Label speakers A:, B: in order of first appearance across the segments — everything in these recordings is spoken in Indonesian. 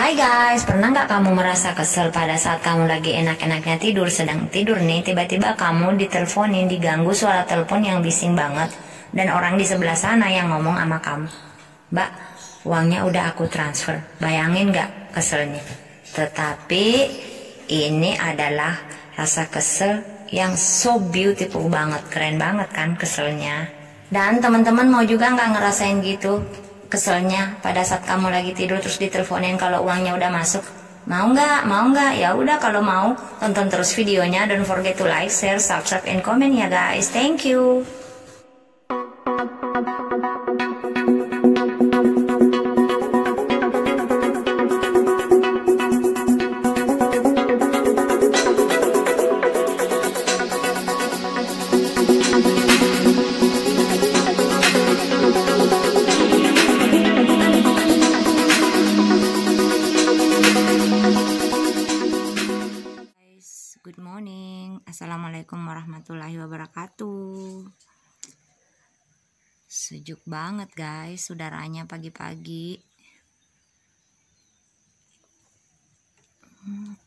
A: Hai guys, pernah nggak kamu merasa kesel pada saat kamu lagi enak-enaknya tidur, sedang tidur nih, tiba-tiba kamu diteleponin, diganggu suara telepon yang bising banget, dan orang di sebelah sana yang ngomong sama kamu. Mbak, uangnya udah aku transfer, bayangin nggak keselnya? Tetapi ini adalah rasa kesel yang so beautiful banget, keren banget kan keselnya. Dan teman-teman mau juga nggak ngerasain gitu? keselnya pada saat kamu lagi tidur terus diteleponin kalau uangnya udah masuk mau nggak mau nggak ya udah kalau mau tonton terus videonya don't forget to like share subscribe and comment ya guys thank you Sejuk banget guys udaranya pagi-pagi. Hmm.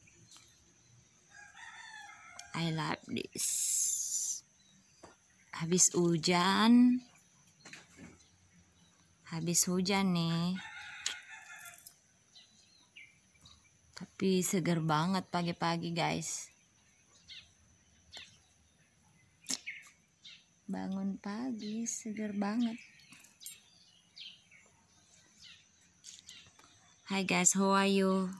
A: I love this. Habis hujan. Habis hujan nih. Tapi seger banget pagi-pagi guys. bangun pagi seger banget Hi guys how are you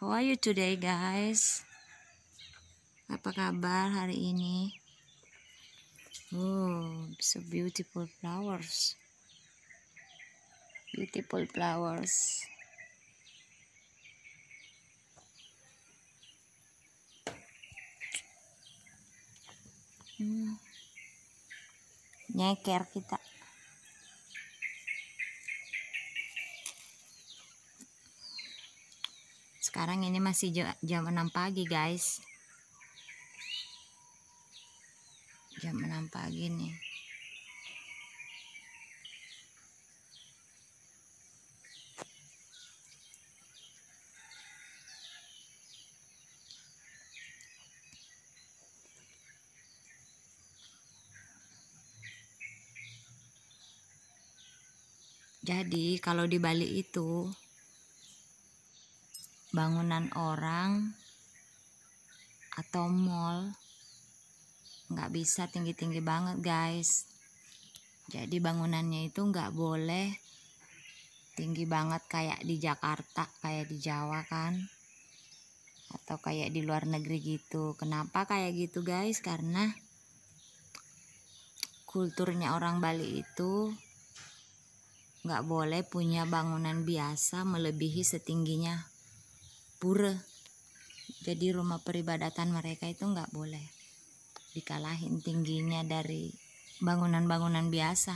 A: how are you today guys apa kabar hari ini oh so beautiful flowers beautiful flowers nyeker kita sekarang ini masih jam 6 pagi guys jam 6 pagi nih Jadi kalau di Bali itu bangunan orang atau mall nggak bisa tinggi-tinggi banget guys. Jadi bangunannya itu nggak boleh tinggi banget kayak di Jakarta, kayak di Jawa kan. Atau kayak di luar negeri gitu. Kenapa kayak gitu guys? Karena kulturnya orang Bali itu nggak boleh punya bangunan biasa melebihi setingginya pura jadi rumah peribadatan mereka itu nggak boleh dikalahin tingginya dari bangunan-bangunan biasa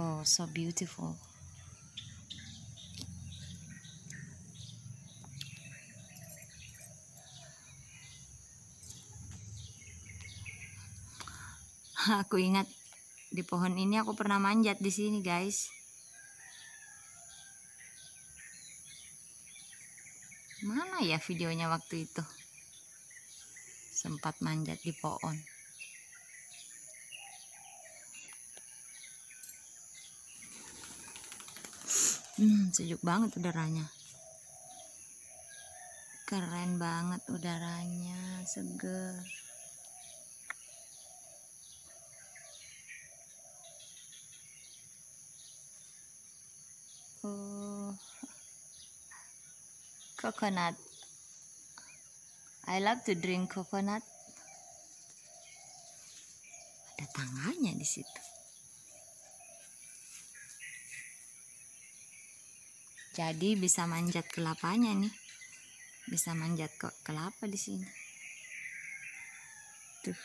A: oh so beautiful aku ingat di pohon ini aku pernah manjat di sini, guys. Mana ya videonya waktu itu? Sempat manjat di pohon. Hmm, sejuk banget udaranya keren banget udaranya seger coconut I love to drink coconut ada tangannya di situ jadi bisa manjat kelapanya nih bisa manjat kok kelapa di sini tuh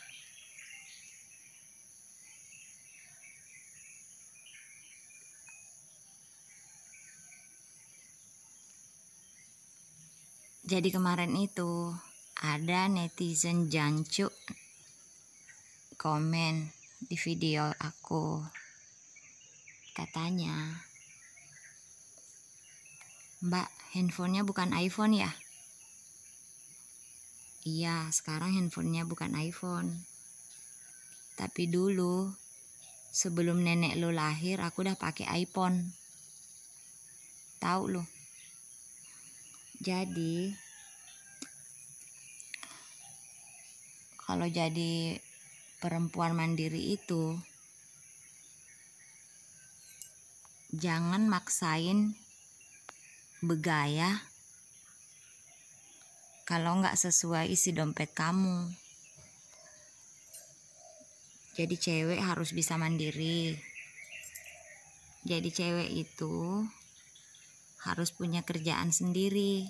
A: Jadi kemarin itu ada netizen jancuk komen di video aku. Katanya, Mbak, handphonenya bukan iPhone ya? Iya, sekarang handphonenya bukan iPhone. Tapi dulu, sebelum nenek lo lahir, aku udah pakai iPhone. Tahu loh jadi kalau jadi perempuan mandiri itu jangan maksain begaya kalau nggak sesuai isi dompet kamu. Jadi cewek harus bisa mandiri. Jadi cewek itu harus punya kerjaan sendiri.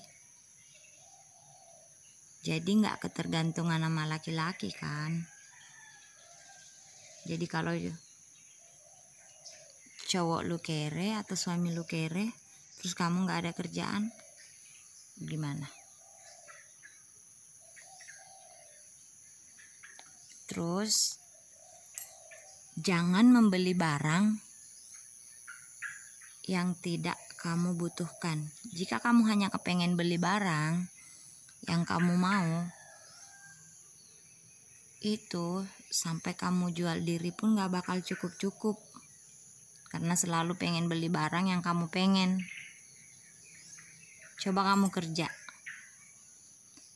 A: Jadi nggak ketergantungan sama laki-laki kan. Jadi kalau cowok lu kere atau suami lu kere, terus kamu nggak ada kerjaan, gimana? Terus jangan membeli barang yang tidak kamu butuhkan. Jika kamu hanya kepengen beli barang yang kamu mau, itu sampai kamu jual diri pun gak bakal cukup-cukup. Karena selalu pengen beli barang yang kamu pengen. Coba kamu kerja.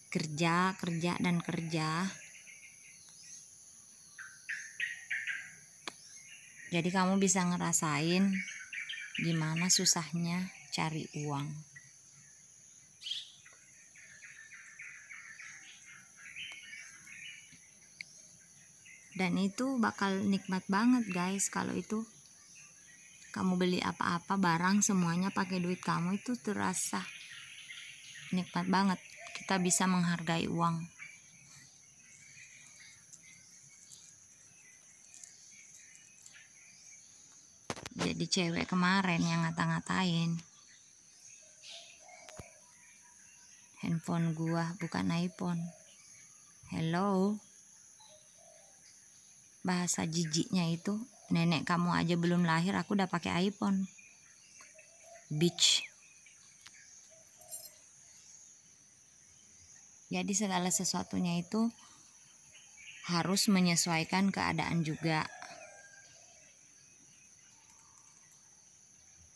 A: Kerja, kerja, dan kerja. Jadi kamu bisa ngerasain gimana susahnya cari uang. Dan itu bakal nikmat banget guys kalau itu kamu beli apa-apa barang semuanya pakai duit kamu itu terasa nikmat banget kita bisa menghargai uang jadi cewek kemarin yang ngata-ngatain handphone gua bukan iPhone hello bahasa jijiknya itu nenek kamu aja belum lahir aku udah pakai iPhone bitch jadi segala sesuatunya itu harus menyesuaikan keadaan juga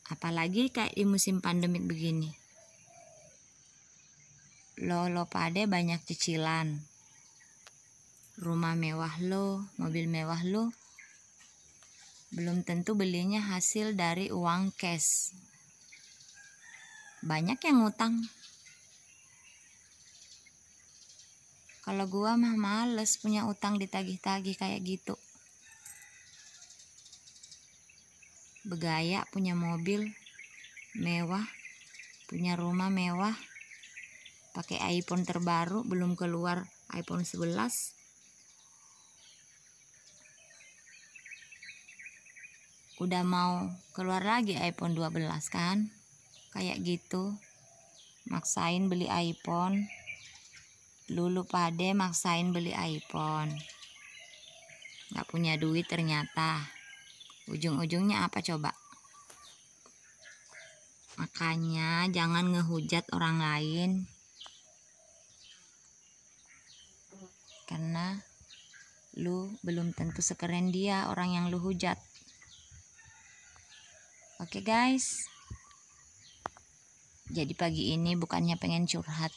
A: Apalagi kayak di musim pandemik begini. Lo lo pade banyak cicilan. Rumah mewah lo, mobil mewah lo, belum tentu belinya hasil dari uang cash. Banyak yang ngutang. Kalau gua mah males punya utang ditagih-tagih kayak gitu. bergaya punya mobil mewah punya rumah mewah pakai iPhone terbaru belum keluar iPhone 11 udah mau keluar lagi iPhone 12 kan kayak gitu maksain beli iPhone lulu pade maksain beli iPhone Gak punya duit ternyata Ujung-ujungnya apa coba? Makanya jangan ngehujat orang lain. Karena lu belum tentu sekeren dia orang yang lu hujat. Oke okay guys. Jadi pagi ini bukannya pengen curhat,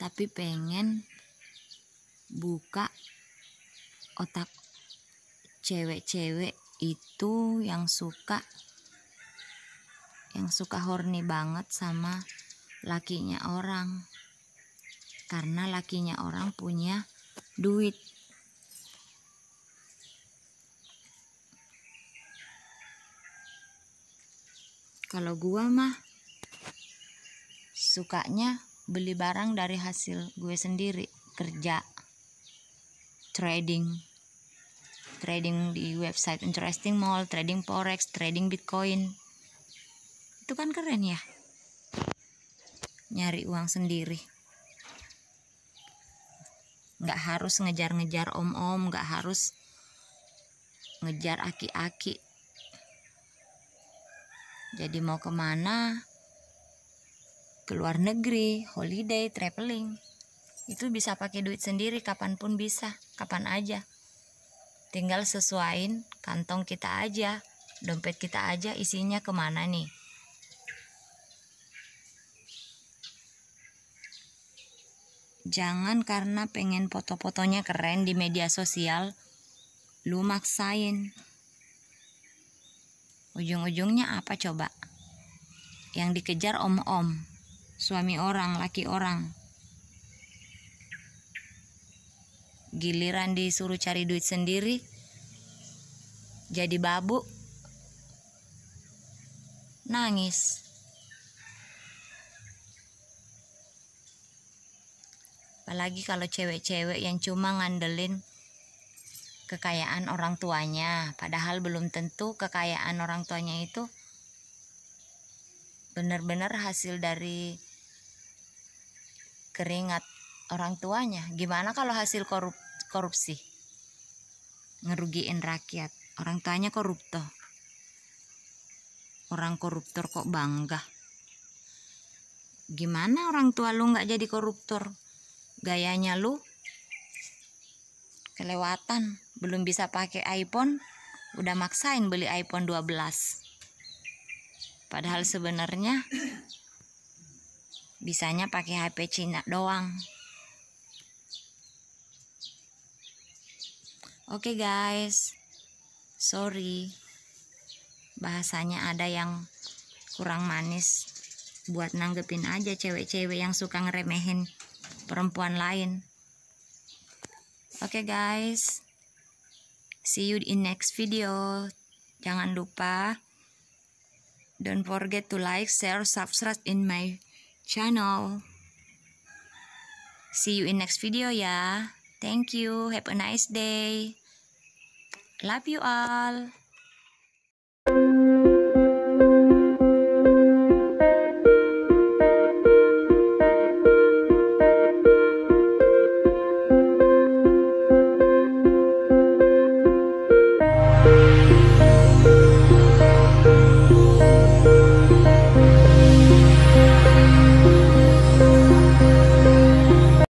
A: tapi pengen buka otak cewek-cewek itu yang suka yang suka horny banget sama lakinya orang karena lakinya orang punya duit kalau gua mah sukanya beli barang dari hasil gue sendiri kerja trading trading di website interesting mall, trading forex, trading bitcoin. Itu kan keren ya. Nyari uang sendiri. Nggak harus ngejar-ngejar om-om, nggak harus ngejar aki-aki. Jadi mau kemana? Ke luar negeri, holiday, traveling. Itu bisa pakai duit sendiri kapanpun bisa, kapan aja. Tinggal sesuaiin kantong kita aja, dompet kita aja isinya kemana nih. Jangan karena pengen foto-fotonya keren di media sosial, lu maksain. Ujung-ujungnya apa coba? Yang dikejar om-om, suami orang, laki orang, giliran disuruh cari duit sendiri jadi babu nangis apalagi kalau cewek-cewek yang cuma ngandelin kekayaan orang tuanya padahal belum tentu kekayaan orang tuanya itu benar-benar hasil dari keringat orang tuanya gimana kalau hasil korup korupsi ngerugiin rakyat orang tuanya koruptor orang koruptor kok bangga gimana orang tua lu nggak jadi koruptor gayanya lu kelewatan belum bisa pakai iPhone udah maksain beli iPhone 12 padahal sebenarnya bisanya pakai HP Cina doang Oke okay guys, sorry bahasanya ada yang kurang manis buat nanggepin aja cewek-cewek yang suka ngeremehin perempuan lain. Oke okay guys, see you in next video. Jangan lupa don't forget to like, share, subscribe in my channel. See you in next video ya. Thank you. Have a nice day. Love you all.